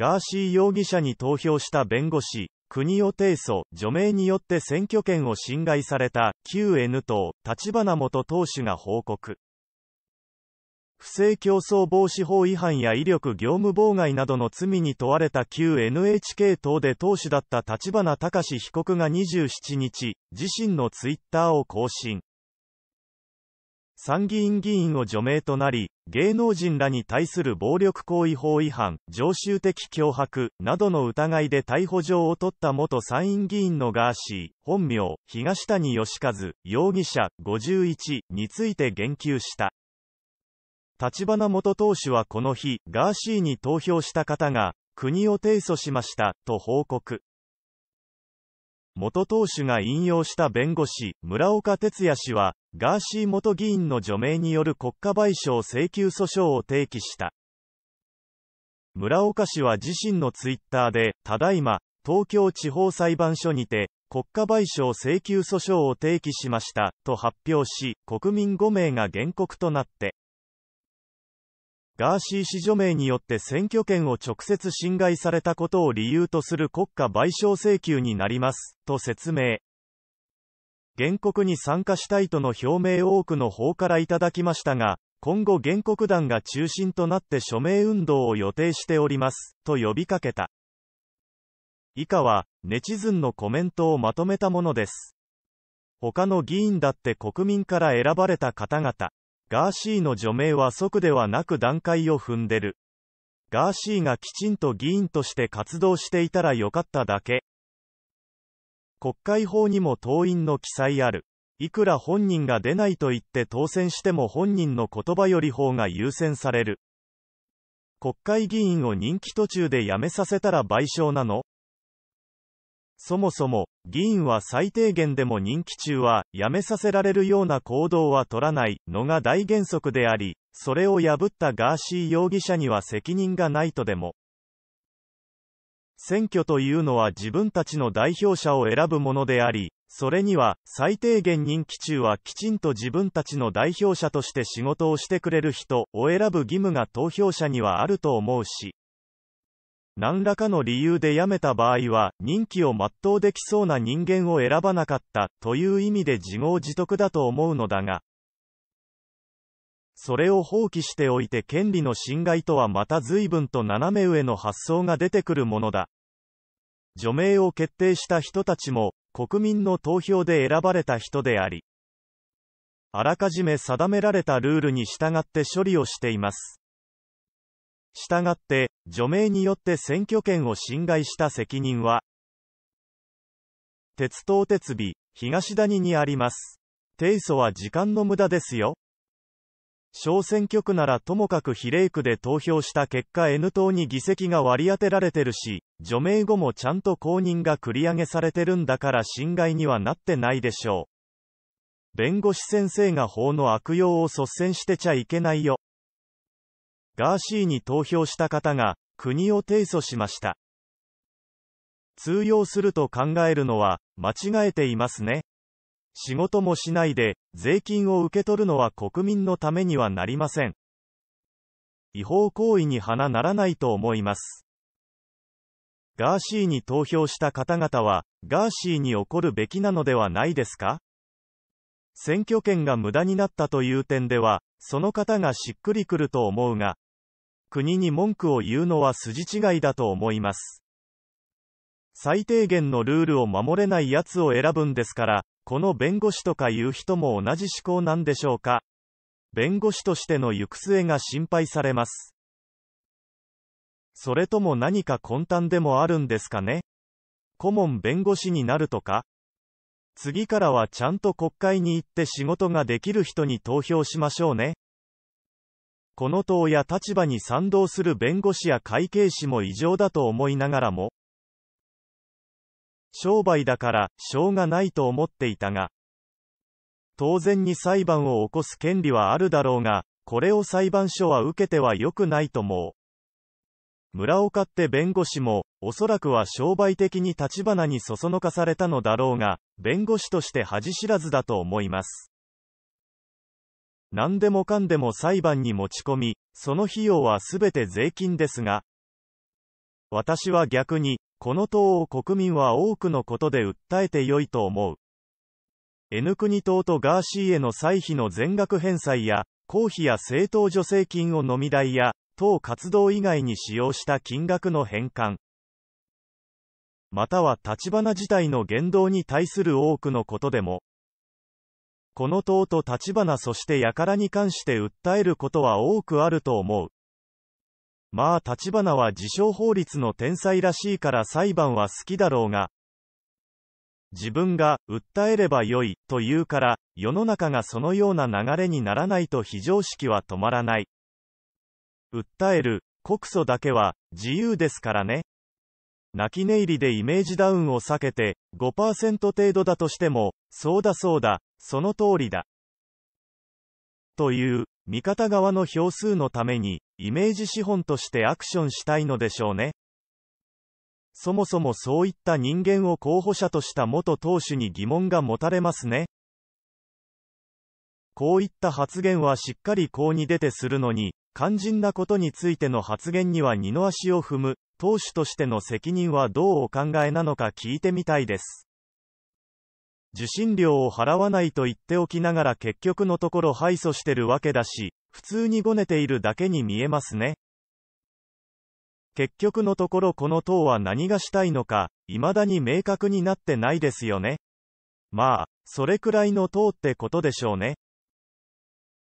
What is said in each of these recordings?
ガーシー容疑者に投票した弁護士、国を提訴、除名によって選挙権を侵害された、旧 N 党、立花元党首が報告。不正競争防止法違反や威力業務妨害などの罪に問われた旧 NHK 党で党首だった立花隆被告が27日、自身のツイッターを更新。参議院議員を除名となり、芸能人らに対する暴力行為法違反、常習的脅迫などの疑いで逮捕状を取った元参院議員のガーシー、本名、東谷義和、容疑者、51について言及した。立花元党首はこの日、ガーシーに投票した方が、国を提訴しました、と報告。元党首が引用した弁護士、村岡哲也氏は、ガーシー元議員の除名による国家賠償請求訴訟を提起した。村岡氏は自身のツイッターで、ただいま、東京地方裁判所にて、国家賠償請求訴訟を提起しました、と発表し、国民5名が原告となって、ガーシー氏除名によって選挙権を直接侵害されたことを理由とする国家賠償請求になります、と説明。原告に参加したいとの表明を多くの方からいただきましたが、今後原告団が中心となって署名運動を予定しております、と呼びかけた。以下は、ネチズンのコメントをまとめたものです。他の議員だって国民から選ばれた方々。ガーシーの除名は即ではなく段階を踏んでる。ガーシーがきちんと議員として活動していたらよかっただけ。国会法にも党員の記載ある。いくら本人が出ないと言って当選しても本人の言葉より方が優先される。国会議員を任期途中で辞めさせたら賠償なのそもそも、議員は最低限でも任期中は、辞めさせられるような行動は取らないのが大原則であり、それを破ったガーシー容疑者には責任がないとでも。選挙というのは自分たちの代表者を選ぶものであり、それには、最低限任期中はきちんと自分たちの代表者として仕事をしてくれる人を選ぶ義務が投票者にはあると思うし、何らかの理由で辞めた場合は、任期を全うできそうな人間を選ばなかった、という意味で自業自得だと思うのだが、それを放棄しておいて権利の侵害とはまた随分と斜め上の発想が出てくるものだ。除名を決定した人たちも、国民の投票で選ばれた人であり、あらかじめ定められたルールに従って処理をしています。したがって、除名によって選挙権を侵害した責任は、鉄道鉄尾、東谷にあります。提訴は時間の無駄ですよ。小選挙区ならともかく比例区で投票した結果 N 党に議席が割り当てられてるし、除名後もちゃんと公認が繰り上げされてるんだから侵害にはなってないでしょう。弁護士先生が法の悪用を率先してちゃいけないよ。ガーシーに投票した方が、国を提訴しました。通用すると考えるのは、間違えていますね。仕事もしないで、税金を受け取るのは国民のためにはなりません。違法行為に鼻ならないと思います。ガーシーに投票した方々は、ガーシーに怒るべきなのではないですか選挙権が無駄になったという点では、その方がしっくりくると思うが、国に文句を言うのは筋違いだと思います。最低限のルールを守れないやつを選ぶんですから、この弁護士とかいう人も同じ思考なんでしょうか。弁護士としての行く末が心配されます。それとも何か根端でもあるんですかね顧問弁護士になるとか次からはちゃんと国会に行って仕事ができる人に投票しましょうね。この党や立場に賛同する弁護士や会計士も異常だと思いながらも、商売だから、しょうがないと思っていたが、当然に裁判を起こす権利はあるだろうが、これを裁判所は受けては良くないと思う。村岡って弁護士も、おそらくは商売的に立花にそそのかされたのだろうが、弁護士として恥知らずだと思います。何でもかんでも裁判に持ち込み、その費用はすべて税金ですが、私は逆に、この党を国民は多くのことで訴えてよいと思う。N 国党とガーシーへの歳費の全額返済や、公費や政党助成金を飲み代や、党活動以外に使用した金額の返還。または立花自体の言動に対する多くのことでも、この党と立花そして輩に関して訴えることは多くあると思う。まあ立花は自称法律の天才らしいから裁判は好きだろうが、自分が訴えればよいと言うから、世の中がそのような流れにならないと非常識は止まらない。訴える、告訴だけは自由ですからね。泣き寝入りでイメージダウンを避けて5%程度だとしても、そうだそうだ、その通りだ。という、味方側の票数のために、イメージ資本としてアクションしたいのでしょうね。そもそもそういった人間を候補者とした元党首に疑問が持たれますね。こういった発言はしっかり公に出てするのに、肝心なことについての発言には二の足を踏む、党首としての責任はどうお考えなのか聞いてみたいです。受信料を払わないと言っておきながら結局のところ敗訴してるわけだし、普通にごねているだけに見えますね。結局のところこの党は何がしたいのか、未だに明確になってないですよね。まあ、それくらいの党ってことでしょうね。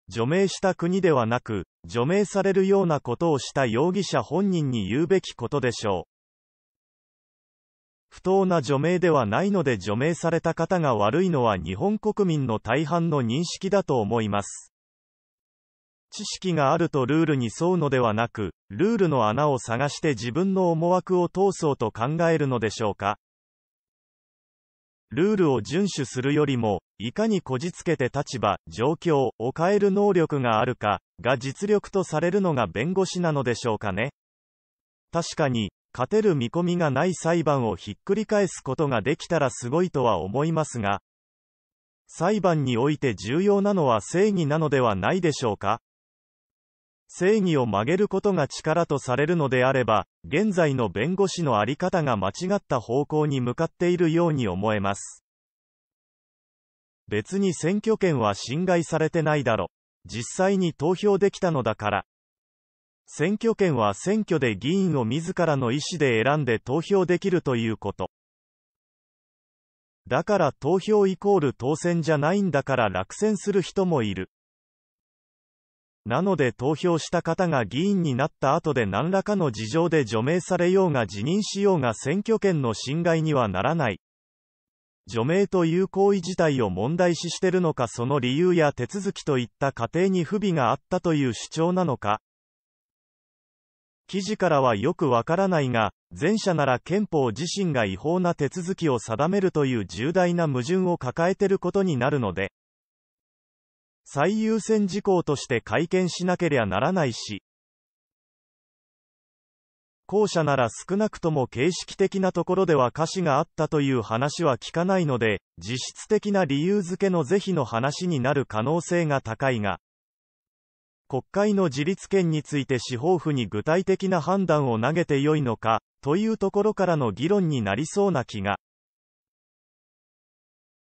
除名した国ではなく、除名されるようなことをした容疑者本人に言うべきことでしょう。不当な除名ではないので除名された方が悪いのは日本国民の大半の認識だと思います。知識があるとルールに沿うのではなく、ルールの穴を探して自分の思惑を通そうと考えるのでしょうか。ルールを遵守するよりも、いかにこじつけて立場、状況を変える能力があるか、が実力とされるのが弁護士なのでしょうかね。確かに、勝てる見込みがない裁判をひっくり返すことができたらすごいとは思いますが、裁判において重要なのは正義なのではないでしょうか正義を曲げることが力とされるのであれば、現在の弁護士のあり方が間違った方向に向かっているように思えます。別に選挙権は侵害されてないだろ。実際に投票できたのだから。選挙権は選挙で議員を自らの意思で選んで投票できるということ。だから投票イコール当選じゃないんだから落選する人もいる。なので投票した方が議員になった後で何らかの事情で除名されようが辞任しようが選挙権の侵害にはならない。除名という行為自体を問題視してるのかその理由や手続きといった過程に不備があったという主張なのか、記事からはよくわからないが、前者なら憲法自身が違法な手続きを定めるという重大な矛盾を抱えてることになるので、最優先事項として会見しなければならないし、後者なら少なくとも形式的なところでは歌詞があったという話は聞かないので、実質的な理由付けの是非の話になる可能性が高いが、国会の自立権について司法府に具体的な判断を投げてよいのか、というところからの議論になりそうな気が。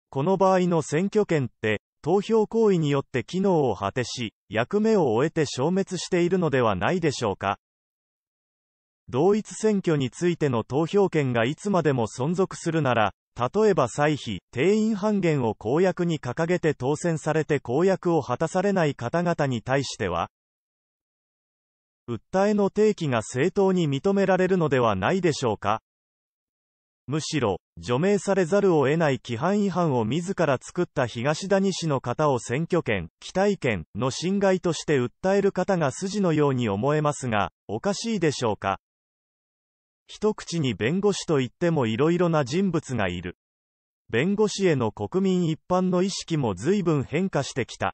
この場合の選挙権って、投票行為によって機能を果てし、役目を終えて消滅しているのではないでしょうか。同一選挙についての投票権がいつまでも存続するなら、例えば歳費、定員半減を公約に掲げて当選されて公約を果たされない方々に対しては、訴えの提起が正当に認められるのではないでしょうか。むしろ、除名されざるを得ない規範違反を自ら作った東谷氏の方を選挙権、期待権の侵害として訴える方が筋のように思えますが、おかしいでしょうか。一口に弁護士といってもいろいろな人物がいる。弁護士への国民一般の意識も随分変化してきた。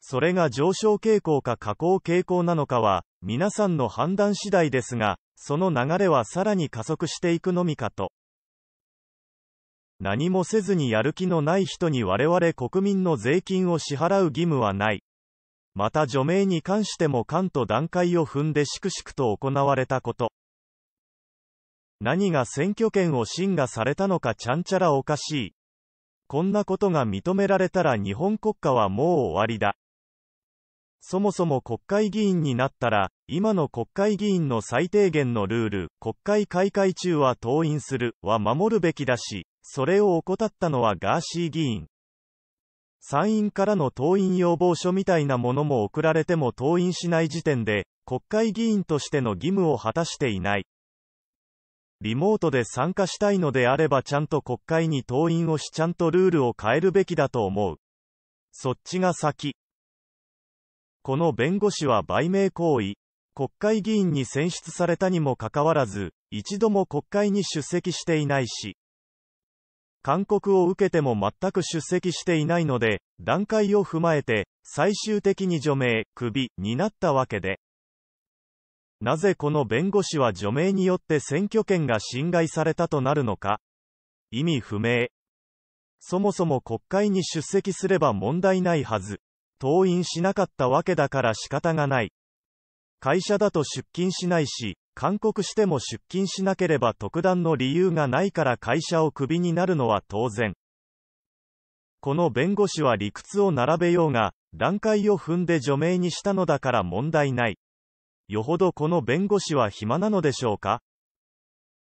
それが上昇傾向か下降傾向なのかは、皆さんの判断次第ですが、その流れはさらに加速していくのみかと。何もせずにやる気のない人に我々国民の税金を支払う義務はない。また除名に関しても官と段階を踏んで粛々と行われたこと。何が選挙権を侵害されたのかちゃんちゃらおかしい。こんなことが認められたら日本国家はもう終わりだ。そもそも国会議員になったら、今の国会議員の最低限のルール、国会開会中は登院する、は守るべきだし、それを怠ったのはガーシー議員。参院からの登院要望書みたいなものも送られても登院しない時点で、国会議員としての義務を果たしていない。リモートで参加したいのであればちゃんと国会に登院をしちゃんとルールを変えるべきだと思う。そっちが先。この弁護士は売名行為、国会議員に選出されたにもかかわらず、一度も国会に出席していないし、勧告を受けても全く出席していないので、段階を踏まえて、最終的に除名、クビになったわけで、なぜこの弁護士は除名によって選挙権が侵害されたとなるのか意味不明。そもそも国会に出席すれば問題ないはず。登院しなかったわけだから仕方がない。会社だと出勤しないし、勧告しても出勤しなければ特段の理由がないから会社をクビになるのは当然。この弁護士は理屈を並べようが、段階を踏んで除名にしたのだから問題ない。よほどこの弁護士は暇なのでしょうか